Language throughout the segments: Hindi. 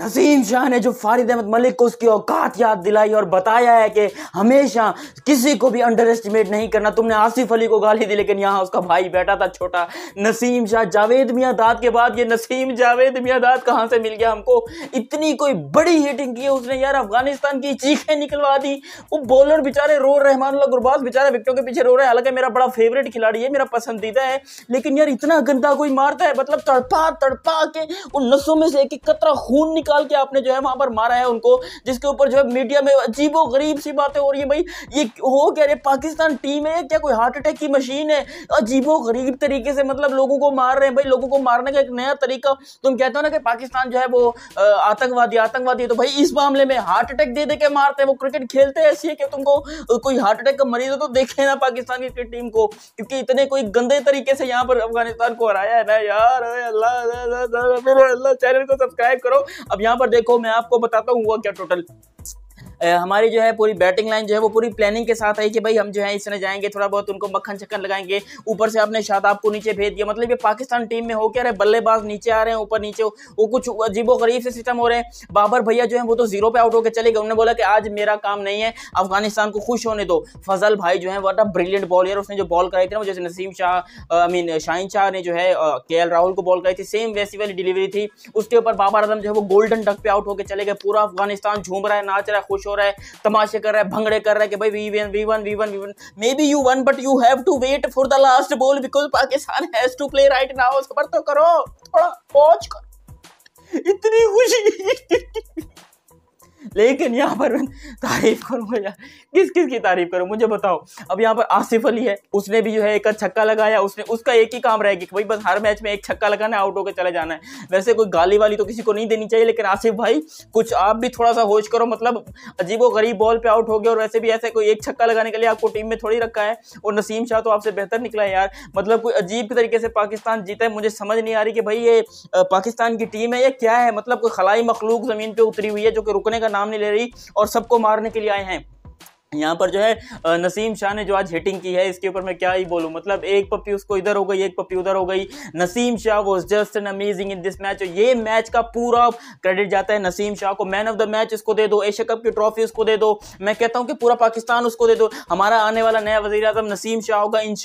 नसीम शाह ने जो फारिद अहमद मलिक को उसकी औकात याद दिलाई और बताया है कि हमेशा किसी को भी अंडर एस्टिमेट नहीं करना तुमने आसिफ अली को गाली दी लेकिन यहाँ उसका भाई बैठा था छोटा नसीम शाह जावेद मियाँ दाद के बाद ये नसीम जावेद मियाँ दाद कहाँ से मिल गया हमको इतनी कोई बड़ी हिटिंग की है उसने यार अफगानिस्तान की चीखें निकलवा दी वो बॉलर बेचारे रो रहमान गुरबाज बेचारे विकटों के पीछे रो रहे हैं हालांकि मेरा बड़ा फेवरेट खिलाड़ी है मेरा पसंदीदा है लेकिन यार इतना गंदा कोई मारता है मतलब तड़पा तड़पा के उन नसों में से एक एक कतरा खून निकाल के आपने जो है वहां पर मारा है उनको जिसके ऊपर जो है मीडिया में अजीबो गरीब सी बातें हो रही है भाई ये हो क्या रहे पाकिस्तान टीम है क्या कोई हार्ट अटैक की मशीन है अजीबो गरीब तरीके से मतलब लोगों को मार रहे हैं भाई लोगों को मारने का एक नया तरीका तुम कहते हो ना कि पाकिस्तान जो है वो आतंकवादी आतंकवादी तो भाई इस मामले में हार्ट अटैक दे दे के मारते हैं वो क्रिकेट खेलते हैं ऐसी है कि तुमको कोई हार्ट अटैक का मरीज हो तो देखे ना पाकिस्तान की क्रिकेट टीम को क्योंकि इतने कोई गंदे तरीके से यहाँ पर अफगानिस्तान को हराया है ना यार अल्लाह अल्लाह चैनल को सब्सक्राइब करो अब यहाँ पर देखो मैं आपको बताता हूँ हुआ क्या टोटल हमारी जो है पूरी बैटिंग लाइन जो है वो पूरी प्लानिंग के साथ आई कि भाई हम जो है इसने जाएंगे थोड़ा बहुत उनको मक्खन छक्खन लगाएंगे ऊपर से आपने शादाब को नीचे भेज दिया मतलब ये पाकिस्तान टीम में हो क्या रहे बल्लेबाज नीचे आ रहे हैं ऊपर नीचे वो कुछ अजीबो गरीब से सिस्टम हो रहे हैं बाबर भैया जो है वो तो जीरो पे आउट होकर चले गए उन्होंने बोला कि आज मेरा काम नहीं है अफगानिस्तान को खुश होने दो फजल भाई जो है वट अ ब्रिलियंट बॉलर उसने जो बॉल कराई थी ना जैसे नसीम शाह आई मीन शाहिन शाह ने जो है के राहुल को बॉल कराई थी सेम वैसी वाली डिलीवरी थी उसके ऊपर बाबर आजम जो है वो गोल्डन डक पे आउट होकर चले गए पूरा अफगानिस्तान झूम रहा है नाच रहा है खुश हो हो रहा है तमाशे कर रहा है भंगड़े कर रहा है कि भाई we won we won we won we won maybe you won but you have to wait for the last ball because Pakistan has to play right now सबर तो करो थोड़ा पॉज कर इतनी खुशी लेकिन यहाँ पर मैं तारीफ करूँगा यार किस किस की तारीफ करूँ मुझे बताओ अब यहाँ पर आसिफ अली है उसने भी जो है एक छक्का लगाया उसने उसका एक ही काम रहेगा कि भाई बस हर मैच में एक छक्का लगाना आउट होकर चले जाना है वैसे कोई गाली वाली तो किसी को नहीं देनी चाहिए लेकिन आसिफ भाई कुछ आप भी थोड़ा सा होश करो मतलब अजीबो गरीब बॉल पर आउट हो गया और वैसे भी ऐसे कोई एक छक्का लगाने के लिए आपको टीम में थोड़ी रखा है और नसीम शाह तो आपसे बेहतर निकला है यार मतलब कोई अजीब तरीके से पाकिस्तान जीता है मुझे समझ नहीं आ रही कि भाई ये पाकिस्तान की टीम है या क्या है मतलब कोई खलाई मखलूक ज़मीन पर उतरी हुई है जो कि रुकने का नाम नहीं ले रही और सबको मारने के लिए आए हैं यहाँ पर जो है नसीम शाह ने जो आज हिटिंग की है इसके ऊपर मैं क्या ही बोलूँ मतलब एक पप्पी उसको इधर हो गई एक पप्पी उधर हो गई Naseem Shah was just an amazing in this match ये मैच का पूरा क्रेडिट जाता है नसीम शाह को मैन ऑफ द मैच इसको दे दो एशिया कप की ट्रॉफी उसको दे दो मैं कहता हूँ कि पूरा पाकिस्तान उसको दे दो हमारा आने वाला नया वजी अजम नसीम शाह होगा इन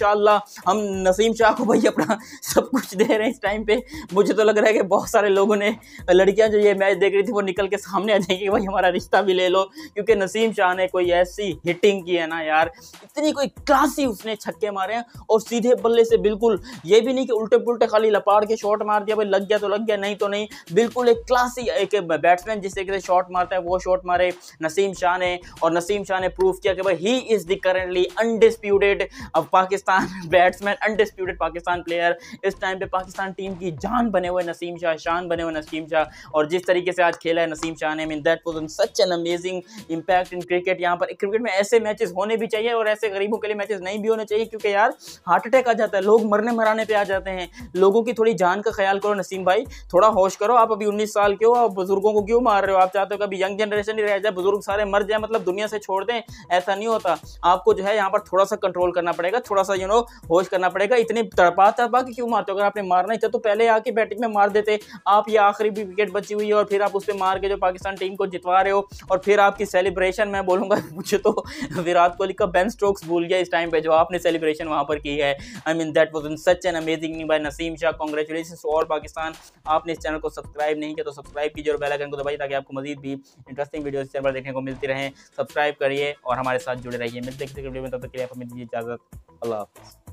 हम नसीम शाह को भाई अपना सब कुछ दे रहे हैं इस टाइम पर मुझे तो लग रहा है कि बहुत सारे लोगों ने लड़कियाँ जो ये मैच देख रही थी वो निकल के सामने आ जाएंगी भाई हमारा रिश्ता भी ले लो क्योंकि नसीम शाह ने कोई ऐसी हिटिंग की है ना यार इतनी कोई क्लासी उसने छक्के मारे हैं और सीधे बल्ले से बिल्कुल ये भी नहीं कि उल्टे पुलटे खाली लपाड़ के शॉट मार दिया भाई लग गया तो लग गया नहीं तो नहीं बिल्कुल एक क्लासी एक बैट्समैन जिससे कि शॉट मारता है वो शॉट मारे नसीम शाह ने और नसीम शाह ने प्रूव किया कि भाई he is the currently undisputed Pakistan batsman undisputed Pakistan player इस टाइम पे पाकिस्तान टीम की जान बने हुए नसीम शाह शान बने हुए नसीम शाह और जिस तरीके से आज खेला है नसीम शाह ने mean that was such an amazing impact in cricket यहाँ पर क्रिकेट में ऐसे मैचेस होने भी चाहिए और ऐसे गरीबों के लिए मैचेस नहीं भी होने चाहिए क्योंकि यार हार्ट अटैक आ जाता है लोग मरने मराने पे आ जाते हैं लोगों की थोड़ी जान का ख्याल करो नसीम भाई थोड़ा होश करो आप अभी उन्नीस साल के हो आप बुजुर्गों को क्यों मार रहे हो आप चाहते हो अभी यंग जनरेशन ही रह जाए बुजुर्ग सारे मर जाए मतलब दुनिया से छोड़ दें ऐसा नहीं होता आपको जो है यहाँ पर थोड़ा सा कंट्रोल करना पड़ेगा थोड़ा सा यू नो होश करना पड़ेगा इतने तड़पा तड़पा कि क्यों मारते हो अगर आपने मारना ही था तो पहले आके बैटिंग में मार देते आप ये आखिरी विकेट बची हुई है और फिर आप उस पर मार के जो पाकिस्तान टीम को जितवा रहे हो और फिर आपकी सेलिब्रेशन मैं बोलूंगा मुझे तो विराट कोहली का बेन स्ट्रोक्स भूल गया इस टाइम पे जो आपने सेलिब्रेशन वहां पर की है I mean that was such an amazing by Naseem Shah congratulation all Pakistan आपने इस चैनल को सब्सक्राइब नहीं किया तो सब्सक्राइब कीजिए और बेलाइकन को दबाइए ताकि आपको मजीद भी इंटरेस्टिंग वीडियो इस चैनल देखने को मिलती रहे सब्सक्राइब करिए और हमारे साथ जुड़े रहिए मिलते हैं वीडियो में तब तक के लिए आप हमें दीजिए इजाज़त अल्लाह हाफ़